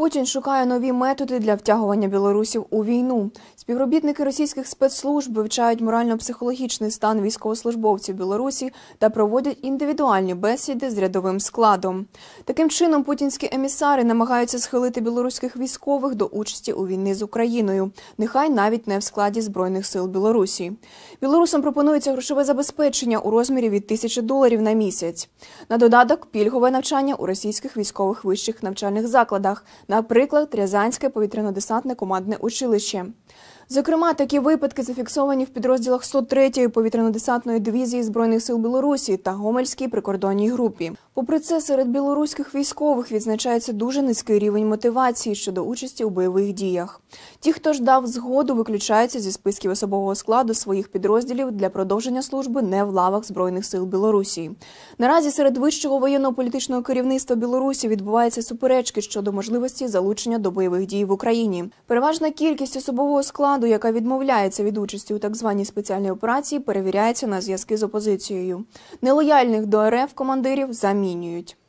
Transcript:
Путін шукає нові методи для втягування білорусів у війну. Співробітники російських спецслужб вивчають морально-психологічний стан військовослужбовців Білорусі та проводять індивідуальні бесіди з рядовим складом. Таким чином, путінські емісари намагаються схилити білоруських військових до участі у війни з Україною, нехай навіть не в складі збройних сил Білорусі. Білорусам пропонується грошове забезпечення у розмірі від тисячі доларів на місяць. На додаток пільгове навчання у російських військових вищих навчальних закладах наприклад, Рязанське повітряно-десантне командне училище. Зокрема, такі випадки зафіксовані в підрозділах 103-ї повітряно-десантної дивізії збройних сил Білорусі та Гомельській прикордонній групі. Попри це, серед білоруських військових відзначається дуже низький рівень мотивації щодо участі у бойових діях. Ті, хто ж дав згоду, виключаються зі списків особового складу своїх підрозділів для продовження служби не в лавах збройних сил Білорусі. Наразі серед вищого воєнно-політичного керівництва Білорусі відбуваються суперечки щодо можливості залучення до бойових дій в Україні. Переважна кількість особового складу владу, яка відмовляється від участі у так званій спеціальній операції, перевіряється на зв'язки з опозицією. Нелояльних до РФ командирів замінюють.